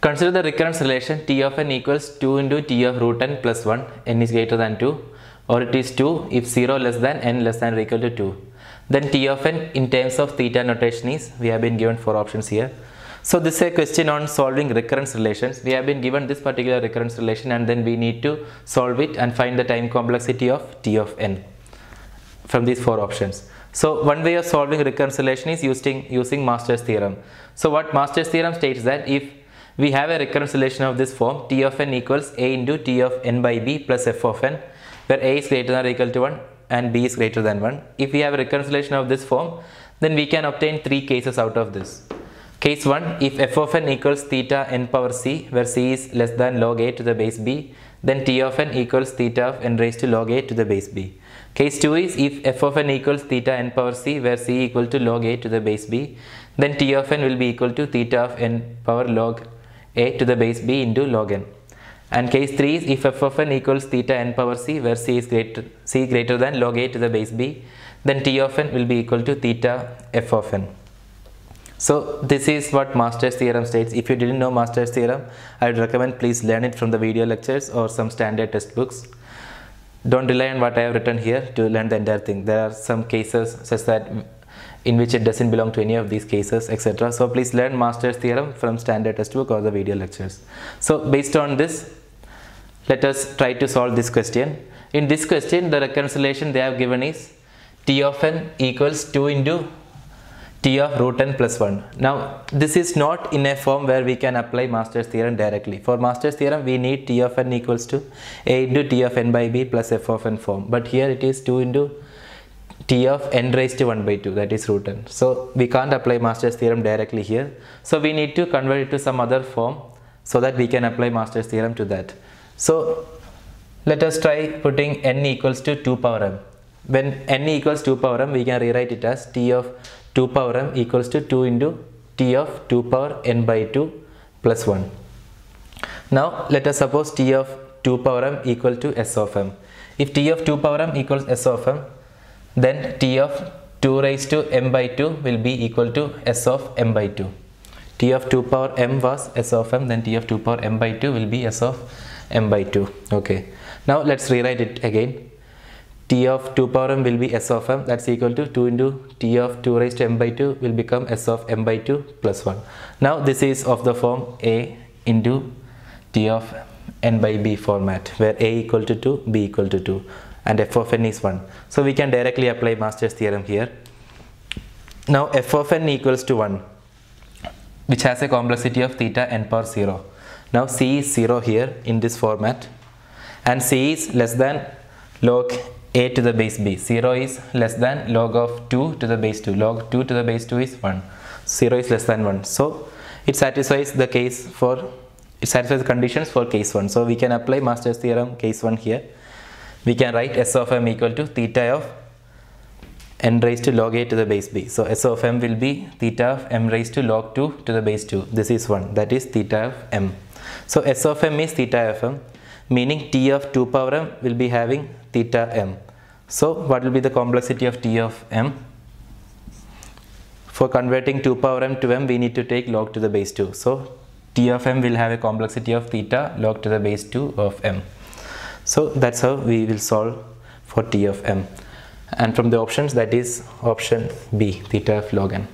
Consider the recurrence relation t of n equals 2 into t of root n plus 1, n is greater than 2 or it is 2 if 0 less than n less than or equal to 2. Then t of n in terms of theta notation is, we have been given 4 options here. So this is a question on solving recurrence relations. We have been given this particular recurrence relation and then we need to solve it and find the time complexity of t of n from these four options. So one way of solving recurrence relation is using, using Master's theorem. So what Master's theorem states that if we have a recurrence relation of this form t of n equals a into t of n by b plus f of n where a is greater than or equal to 1 and b is greater than 1. If we have a recurrence relation of this form then we can obtain three cases out of this. Case 1 if f of n equals theta n power c where c is less than log a to the base b then t of n equals theta of n raised to log a to the base b. Case 2 is if f of n equals theta n power c where c equal to log a to the base b then t of n will be equal to theta of n power log a to the base b into log n. And case 3 is if f of n equals theta n power c where c is greater, c greater than log a to the base b then t of n will be equal to theta f of n. So this is what Master's theorem states. If you didn't know Master's theorem, I would recommend please learn it from the video lectures or some standard textbooks. Don't rely on what I have written here to learn the entire thing. There are some cases such that in which it doesn't belong to any of these cases etc so please learn master's theorem from standard textbook or the video lectures so based on this let us try to solve this question in this question the reconciliation they have given is t of n equals 2 into t of root n plus 1 now this is not in a form where we can apply master's theorem directly for master's theorem we need t of n equals to a into t of n by b plus f of n form but here it is 2 into t of n raised to 1 by 2 that is root n. So we can't apply Master's theorem directly here. So we need to convert it to some other form so that we can apply Master's theorem to that. So let us try putting n equals to 2 power m. When n equals 2 power m we can rewrite it as t of 2 power m equals to 2 into t of 2 power n by 2 plus 1. Now let us suppose t of 2 power m equal to s of m. If t of 2 power m equals s of m then T of 2 raised to m by 2 will be equal to s of m by 2. T of 2 power m was s of m then T of 2 power m by 2 will be s of m by 2. Okay. Now let's rewrite it again. T of 2 power m will be s of m that's equal to 2 into T of 2 raised to m by 2 will become s of m by 2 plus 1. Now this is of the form a into T of n by b format where a equal to 2 b equal to 2 and f of n is 1. So we can directly apply Master's theorem here. Now f of n equals to 1 which has a complexity of theta n power 0. Now c is 0 here in this format and c is less than log a to the base b. 0 is less than log of 2 to the base 2. Log 2 to the base 2 is 1. 0 is less than 1. So it satisfies the case for it satisfies the conditions for case 1. So we can apply Master's theorem case 1 here we can write S of m equal to theta of n raised to log a to the base b. So S of m will be theta of m raised to log 2 to the base 2. This is 1. That is theta of m. So S of m is theta of m meaning t of 2 power m will be having theta m. So what will be the complexity of t of m? For converting 2 power m to m we need to take log to the base 2. So t of m will have a complexity of theta log to the base 2 of m. So that's how we will solve for T of m. And from the options that is option B, theta of log n.